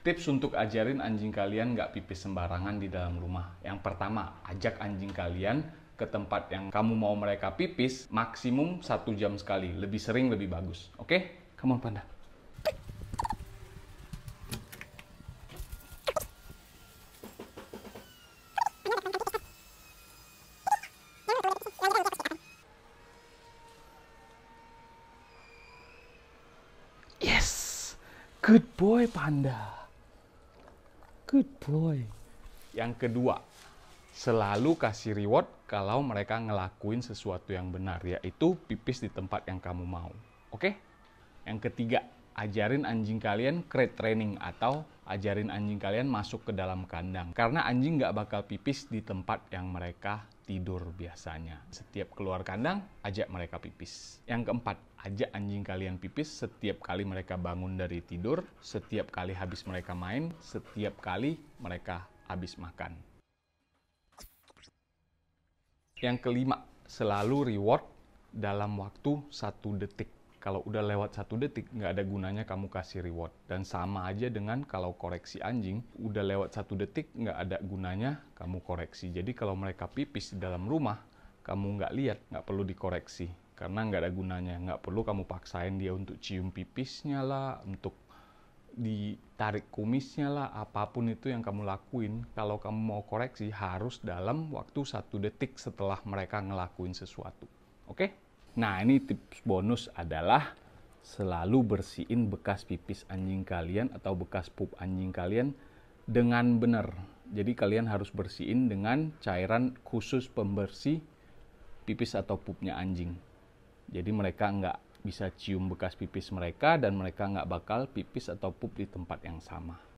Tips untuk ajarin anjing kalian nggak pipis sembarangan di dalam rumah. Yang pertama, ajak anjing kalian ke tempat yang kamu mau mereka pipis maksimum satu jam sekali. Lebih sering lebih bagus. Oke? Okay? Come panda. Yes! Good boy, panda. Good boy. Yang kedua, selalu kasih reward kalau mereka ngelakuin sesuatu yang benar, yaitu pipis di tempat yang kamu mau. Oke? Yang ketiga, ajarin anjing kalian crate training atau ajarin anjing kalian masuk ke dalam kandang. Karena anjing nggak bakal pipis di tempat yang mereka tidur biasanya. Setiap keluar kandang, ajak mereka pipis. Yang keempat, ajak anjing kalian pipis setiap kali mereka bangun dari tidur, setiap kali habis mereka main, setiap kali mereka habis makan. Yang kelima, selalu reward dalam waktu satu detik kalau udah lewat satu detik nggak ada gunanya kamu kasih reward dan sama aja dengan kalau koreksi anjing udah lewat satu detik nggak ada gunanya kamu koreksi jadi kalau mereka pipis di dalam rumah kamu nggak lihat nggak perlu dikoreksi karena nggak ada gunanya nggak perlu kamu paksain dia untuk cium pipisnya lah untuk ditarik kumisnya lah apapun itu yang kamu lakuin kalau kamu mau koreksi harus dalam waktu satu detik setelah mereka ngelakuin sesuatu oke okay? Nah, ini tips bonus adalah selalu bersihin bekas pipis anjing kalian atau bekas pup anjing kalian dengan benar. Jadi kalian harus bersihin dengan cairan khusus pembersih pipis atau pupnya anjing. Jadi mereka nggak bisa cium bekas pipis mereka dan mereka nggak bakal pipis atau pup di tempat yang sama.